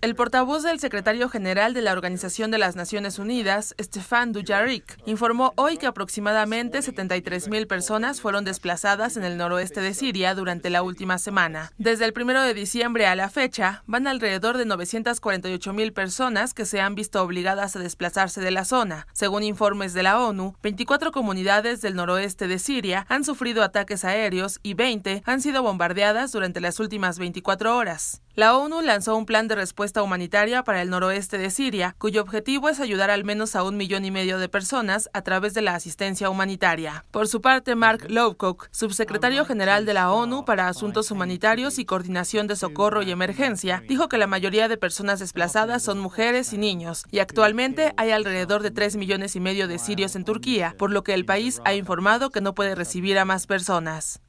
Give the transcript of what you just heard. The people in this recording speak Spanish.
El portavoz del secretario general de la Organización de las Naciones Unidas, Stefan Dujarric, informó hoy que aproximadamente 73.000 personas fueron desplazadas en el noroeste de Siria durante la última semana. Desde el 1 de diciembre a la fecha, van alrededor de 948.000 personas que se han visto obligadas a desplazarse de la zona. Según informes de la ONU, 24 comunidades del noroeste de Siria han sufrido ataques aéreos y 20 han sido bombardeadas durante las últimas 24 horas. La ONU lanzó un plan de respuesta humanitaria para el noroeste de Siria, cuyo objetivo es ayudar al menos a un millón y medio de personas a través de la asistencia humanitaria. Por su parte, Mark Lowcock, subsecretario ah, general de la ONU para Asuntos Humanitarios y Coordinación de Socorro y Emergencia, dijo que la mayoría de personas desplazadas son mujeres y niños, y actualmente hay alrededor de tres millones y medio de sirios en Turquía, por lo que el país ha informado que no puede recibir a más personas.